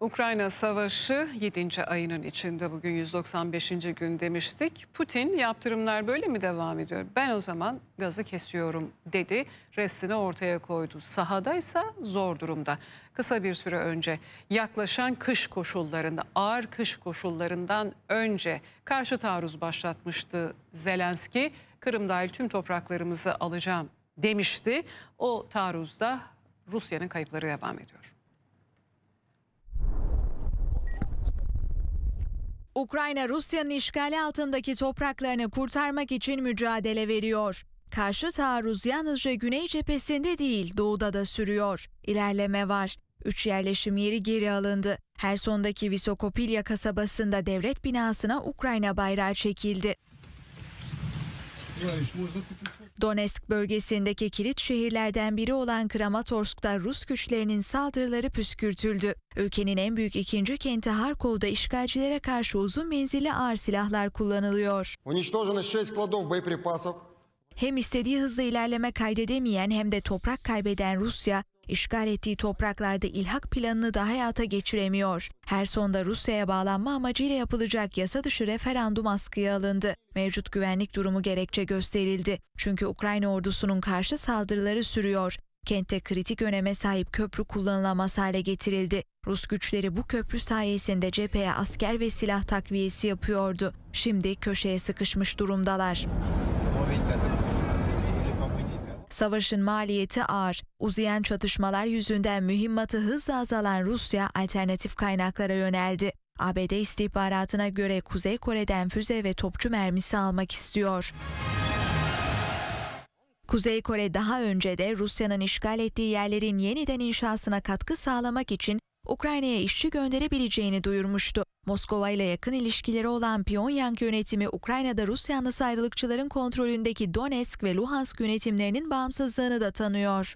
Ukrayna Savaşı 7. ayının içinde bugün 195. gün demiştik. Putin yaptırımlar böyle mi devam ediyor? Ben o zaman gazı kesiyorum dedi. Restini ortaya koydu. Sahadaysa zor durumda. Kısa bir süre önce yaklaşan kış koşullarında, ağır kış koşullarından önce karşı taarruz başlatmıştı Zelenski. Kırım dahil tüm topraklarımızı alacağım demişti. O taarruzda Rusya'nın kayıpları devam ediyor. Ukrayna Rusya'nın işgali altındaki topraklarını kurtarmak için mücadele veriyor. Karşı taarruz yalnızca güney cephesinde değil doğuda da sürüyor. İlerleme var. Üç yerleşim yeri geri alındı. Herson'daki Visokopilya kasabasında devlet binasına Ukrayna bayrağı çekildi. Donetsk bölgesindeki kilit şehirlerden biri olan Kramatorsk'ta Rus güçlerinin saldırıları püskürtüldü. Ülkenin en büyük ikinci kenti Harkov'da işgalcilere karşı uzun menzilli ağır silahlar kullanılıyor. Hem istediği hızla ilerleme kaydedemeyen hem de toprak kaybeden Rusya, işgal ettiği topraklarda ilhak planını da hayata geçiremiyor. Her sonda Rusya'ya bağlanma amacıyla yapılacak yasa dışı referandum askıya alındı. Mevcut güvenlik durumu gerekçe gösterildi. Çünkü Ukrayna ordusunun karşı saldırıları sürüyor. Kentte kritik öneme sahip köprü kullanılamaz hale getirildi. Rus güçleri bu köprü sayesinde cepheye asker ve silah takviyesi yapıyordu. Şimdi köşeye sıkışmış durumdalar. Savaşın maliyeti ağır. Uzayan çatışmalar yüzünden mühimmatı hızla azalan Rusya alternatif kaynaklara yöneldi. ABD istihbaratına göre Kuzey Kore'den füze ve topçu mermisi almak istiyor. Kuzey Kore daha önce de Rusya'nın işgal ettiği yerlerin yeniden inşasına katkı sağlamak için Ukrayna'ya işçi gönderebileceğini duyurmuştu. Moskova ile yakın ilişkileri olan Pyongyang yönetimi Ukrayna'da Rus yanlısı ayrılıkçıların kontrolündeki Donetsk ve Luhansk yönetimlerinin bağımsızlığını da tanıyor.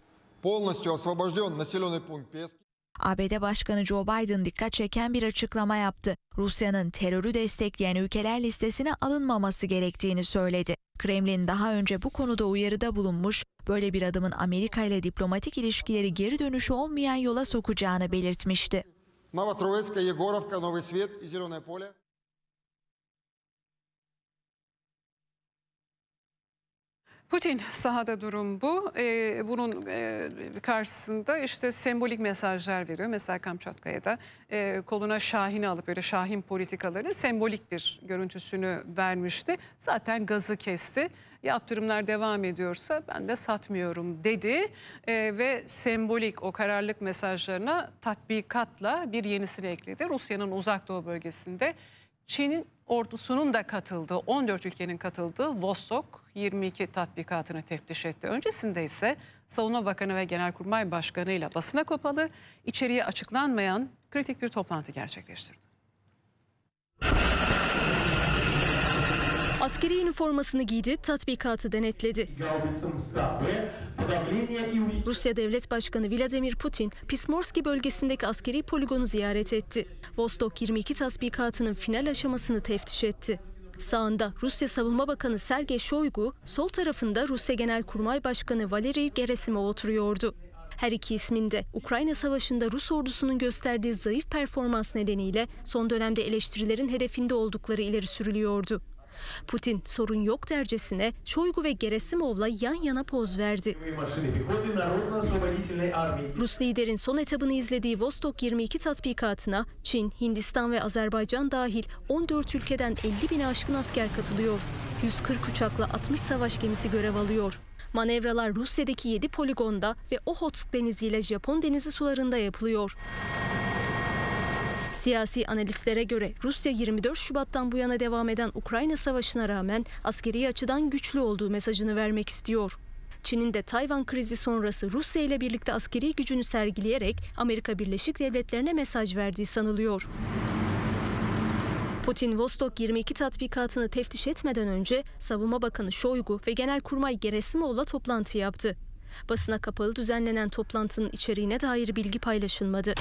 ABD Başkanı Joe Biden dikkat çeken bir açıklama yaptı. Rusya'nın terörü destekleyen ülkeler listesine alınmaması gerektiğini söyledi. Kremlin daha önce bu konuda uyarıda bulunmuş, böyle bir adımın Amerika ile diplomatik ilişkileri geri dönüşü olmayan yola sokacağını belirtmişti. Новотроицка, Егоровка, Новый Свет и Зеленое поле. Putin sahada durum bu. Ee, bunun e, karşısında işte sembolik mesajlar veriyor. Mesela Kamçatka'ya da e, koluna Şahin'i alıp böyle Şahin politikalarının sembolik bir görüntüsünü vermişti. Zaten gazı kesti. Yaptırımlar devam ediyorsa ben de satmıyorum dedi e, ve sembolik o kararlılık mesajlarına tatbikatla bir yenisini ekledi. Rusya'nın uzak doğu bölgesinde Çin'in ordusunun da katıldığı 14 ülkenin katıldığı Vostok 22 tatbikatını teftiş etti. Öncesinde ise Savunma Bakanı ve Genelkurmay Başkanı ile basına kopalı içeriği açıklanmayan kritik bir toplantı gerçekleştirdi. askeri üniformasını giydi, tatbikatı denetledi. Rusya Devlet Başkanı Vladimir Putin, Pismorski bölgesindeki askeri poligonu ziyaret etti. Vostok 22 tatbikatının final aşamasını teftiş etti. Sağında Rusya Savunma Bakanı Sergey Shoigu, sol tarafında Rusya Genelkurmay Başkanı Valeri Gerasimov oturuyordu. Her iki ismin de Ukrayna Savaşı'nda Rus ordusunun gösterdiği zayıf performans nedeniyle son dönemde eleştirilerin hedefinde oldukları ileri sürülüyordu. Putin sorun yok dercesine Şoygu ve Gerasimov'la yan yana poz verdi. Rus liderin son etabını izlediği Vostok 22 tatbikatına Çin, Hindistan ve Azerbaycan dahil 14 ülkeden 50 bin aşkın asker katılıyor. 140 uçakla 60 savaş gemisi görev alıyor. Manevralar Rusya'daki 7 poligonda ve Ohotsk Denizi ile Japon Denizi sularında yapılıyor. Siyasi analistlere göre Rusya 24 Şubat'tan bu yana devam eden Ukrayna Savaşı'na rağmen askeri açıdan güçlü olduğu mesajını vermek istiyor. Çin'in de Tayvan krizi sonrası Rusya ile birlikte askeri gücünü sergileyerek Amerika Birleşik Devletleri'ne mesaj verdiği sanılıyor. Putin Vostok 22 tatbikatını teftiş etmeden önce Savunma Bakanı Şoygu ve Genelkurmay Geresimoğlu'la toplantı yaptı. Basına kapalı düzenlenen toplantının içeriğine dair bilgi paylaşılmadı.